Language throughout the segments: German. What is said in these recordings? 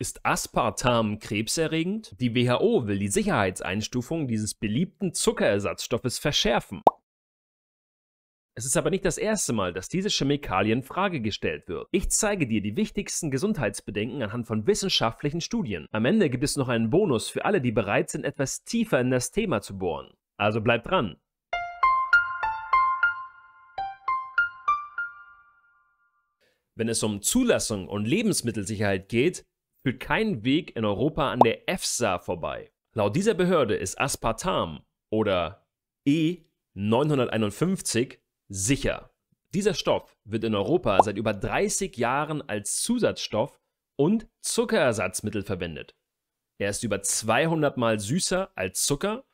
ist Aspartam krebserregend? Die WHO will die Sicherheitseinstufung dieses beliebten Zuckerersatzstoffes verschärfen. Es ist aber nicht das erste Mal, dass diese Chemikalie in Frage gestellt wird. Ich zeige dir die wichtigsten Gesundheitsbedenken anhand von wissenschaftlichen Studien. Am Ende gibt es noch einen Bonus für alle, die bereit sind, etwas tiefer in das Thema zu bohren. Also bleib dran! Wenn es um Zulassung und Lebensmittelsicherheit geht, führt kein Weg in Europa an der EFSA vorbei. Laut dieser Behörde ist Aspartam oder E951 sicher. Dieser Stoff wird in Europa seit über 30 Jahren als Zusatzstoff und Zuckerersatzmittel verwendet. Er ist über 200 Mal süßer als Zucker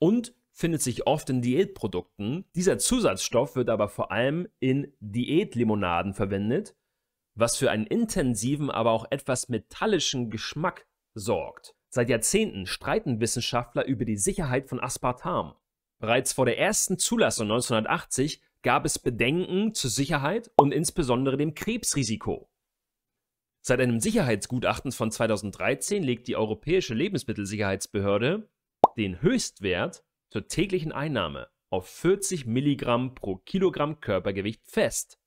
und findet sich oft in Diätprodukten. Dieser Zusatzstoff wird aber vor allem in Diätlimonaden verwendet was für einen intensiven, aber auch etwas metallischen Geschmack sorgt. Seit Jahrzehnten streiten Wissenschaftler über die Sicherheit von Aspartam. Bereits vor der ersten Zulassung 1980 gab es Bedenken zur Sicherheit und insbesondere dem Krebsrisiko. Seit einem Sicherheitsgutachten von 2013 legt die Europäische Lebensmittelsicherheitsbehörde den Höchstwert zur täglichen Einnahme auf 40 Milligramm pro Kilogramm Körpergewicht fest.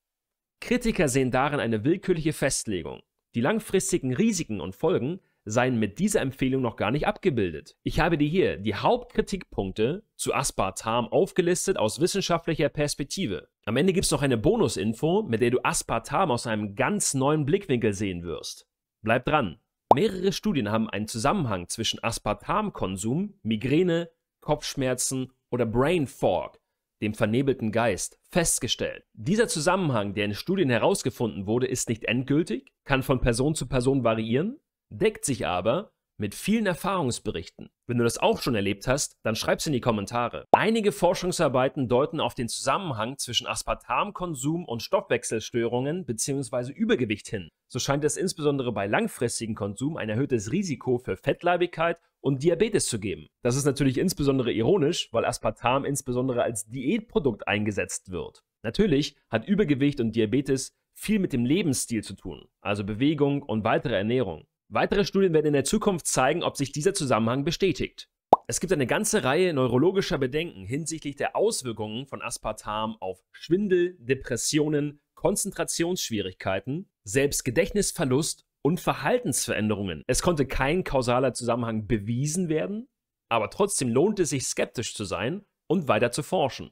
Kritiker sehen darin eine willkürliche Festlegung. Die langfristigen Risiken und Folgen seien mit dieser Empfehlung noch gar nicht abgebildet. Ich habe dir hier die Hauptkritikpunkte zu Aspartam aufgelistet aus wissenschaftlicher Perspektive. Am Ende gibt es noch eine Bonusinfo, mit der du Aspartam aus einem ganz neuen Blickwinkel sehen wirst. Bleib dran! Mehrere Studien haben einen Zusammenhang zwischen Aspartamkonsum, Migräne, Kopfschmerzen oder Brain Fog dem vernebelten Geist, festgestellt. Dieser Zusammenhang, der in Studien herausgefunden wurde, ist nicht endgültig, kann von Person zu Person variieren, deckt sich aber mit vielen Erfahrungsberichten. Wenn du das auch schon erlebt hast, dann schreib's in die Kommentare. Einige Forschungsarbeiten deuten auf den Zusammenhang zwischen Aspartamkonsum und Stoffwechselstörungen bzw. Übergewicht hin. So scheint es insbesondere bei langfristigem Konsum ein erhöhtes Risiko für Fettleibigkeit und Diabetes zu geben. Das ist natürlich insbesondere ironisch, weil Aspartam insbesondere als Diätprodukt eingesetzt wird. Natürlich hat Übergewicht und Diabetes viel mit dem Lebensstil zu tun, also Bewegung und weitere Ernährung. Weitere Studien werden in der Zukunft zeigen, ob sich dieser Zusammenhang bestätigt. Es gibt eine ganze Reihe neurologischer Bedenken hinsichtlich der Auswirkungen von Aspartam auf Schwindel, Depressionen, Konzentrationsschwierigkeiten, selbst Gedächtnisverlust und Verhaltensveränderungen. Es konnte kein kausaler Zusammenhang bewiesen werden, aber trotzdem lohnt es sich skeptisch zu sein und weiter zu forschen.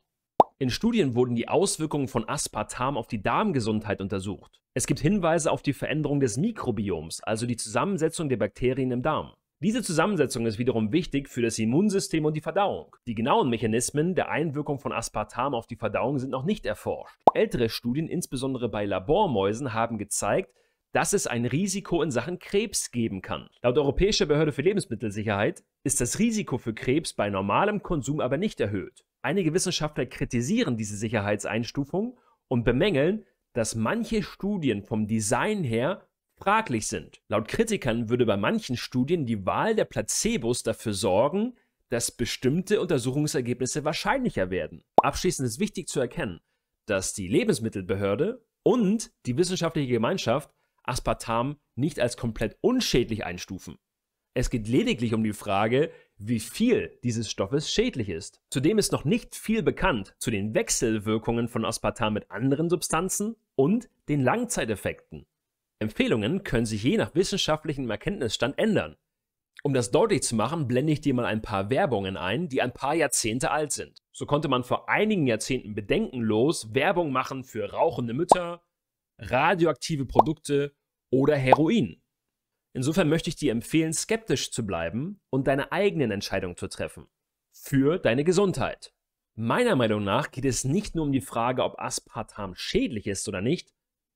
In Studien wurden die Auswirkungen von Aspartam auf die Darmgesundheit untersucht. Es gibt Hinweise auf die Veränderung des Mikrobioms, also die Zusammensetzung der Bakterien im Darm. Diese Zusammensetzung ist wiederum wichtig für das Immunsystem und die Verdauung. Die genauen Mechanismen der Einwirkung von Aspartam auf die Verdauung sind noch nicht erforscht. Ältere Studien, insbesondere bei Labormäusen, haben gezeigt, dass es ein Risiko in Sachen Krebs geben kann. Laut Europäischer Behörde für Lebensmittelsicherheit ist das Risiko für Krebs bei normalem Konsum aber nicht erhöht. Einige Wissenschaftler kritisieren diese Sicherheitseinstufung und bemängeln, dass manche Studien vom Design her fraglich sind. Laut Kritikern würde bei manchen Studien die Wahl der Placebos dafür sorgen, dass bestimmte Untersuchungsergebnisse wahrscheinlicher werden. Abschließend ist wichtig zu erkennen, dass die Lebensmittelbehörde und die wissenschaftliche Gemeinschaft Aspartam nicht als komplett unschädlich einstufen. Es geht lediglich um die Frage, wie viel dieses Stoffes schädlich ist. Zudem ist noch nicht viel bekannt zu den Wechselwirkungen von Aspartam mit anderen Substanzen und den Langzeiteffekten. Empfehlungen können sich je nach wissenschaftlichem Erkenntnisstand ändern. Um das deutlich zu machen, blende ich dir mal ein paar Werbungen ein, die ein paar Jahrzehnte alt sind. So konnte man vor einigen Jahrzehnten bedenkenlos Werbung machen für rauchende Mütter, radioaktive Produkte oder Heroin. Insofern möchte ich dir empfehlen, skeptisch zu bleiben und deine eigenen Entscheidungen zu treffen. Für deine Gesundheit. Meiner Meinung nach geht es nicht nur um die Frage, ob Aspartam schädlich ist oder nicht,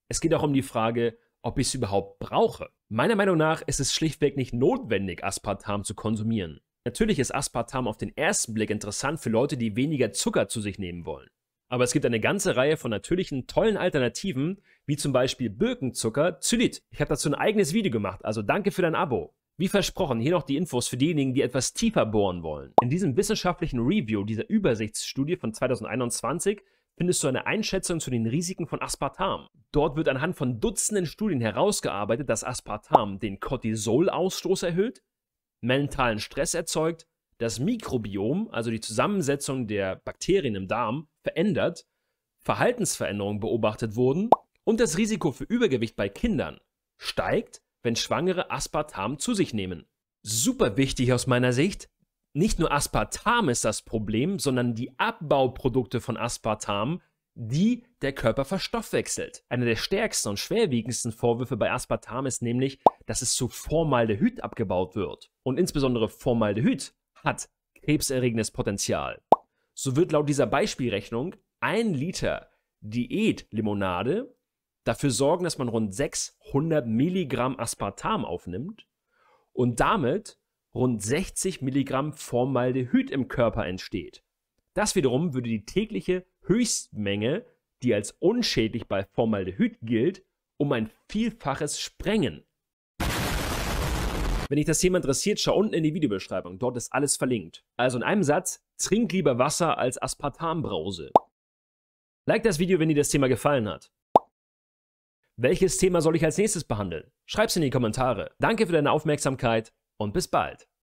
es geht auch um die Frage, ob ich es überhaupt brauche. Meiner Meinung nach ist es schlichtweg nicht notwendig, Aspartam zu konsumieren. Natürlich ist Aspartam auf den ersten Blick interessant für Leute, die weniger Zucker zu sich nehmen wollen. Aber es gibt eine ganze Reihe von natürlichen, tollen Alternativen, wie zum Beispiel Birkenzucker, Zylit. Ich habe dazu ein eigenes Video gemacht, also danke für dein Abo. Wie versprochen, hier noch die Infos für diejenigen, die etwas tiefer bohren wollen. In diesem wissenschaftlichen Review dieser Übersichtsstudie von 2021 findest du eine Einschätzung zu den Risiken von Aspartam. Dort wird anhand von Dutzenden Studien herausgearbeitet, dass Aspartam den Cortisolausstoß erhöht, mentalen Stress erzeugt das Mikrobiom, also die Zusammensetzung der Bakterien im Darm, verändert, Verhaltensveränderungen beobachtet wurden und das Risiko für Übergewicht bei Kindern steigt, wenn Schwangere Aspartam zu sich nehmen. Super wichtig aus meiner Sicht, nicht nur Aspartam ist das Problem, sondern die Abbauprodukte von Aspartam, die der Körper verstoffwechselt. Einer der stärksten und schwerwiegendsten Vorwürfe bei Aspartam ist nämlich, dass es zu Formaldehyd abgebaut wird. Und insbesondere Formaldehyd hat krebserregendes Potenzial. So wird laut dieser Beispielrechnung ein Liter Diätlimonade dafür sorgen, dass man rund 600 Milligramm Aspartam aufnimmt und damit rund 60 Milligramm Formaldehyd im Körper entsteht. Das wiederum würde die tägliche Höchstmenge, die als unschädlich bei Formaldehyd gilt, um ein Vielfaches sprengen. Wenn dich das Thema interessiert, schau unten in die Videobeschreibung. Dort ist alles verlinkt. Also in einem Satz, trink lieber Wasser als Aspartambrause. Like das Video, wenn dir das Thema gefallen hat. Welches Thema soll ich als nächstes behandeln? Schreib's in die Kommentare. Danke für deine Aufmerksamkeit und bis bald.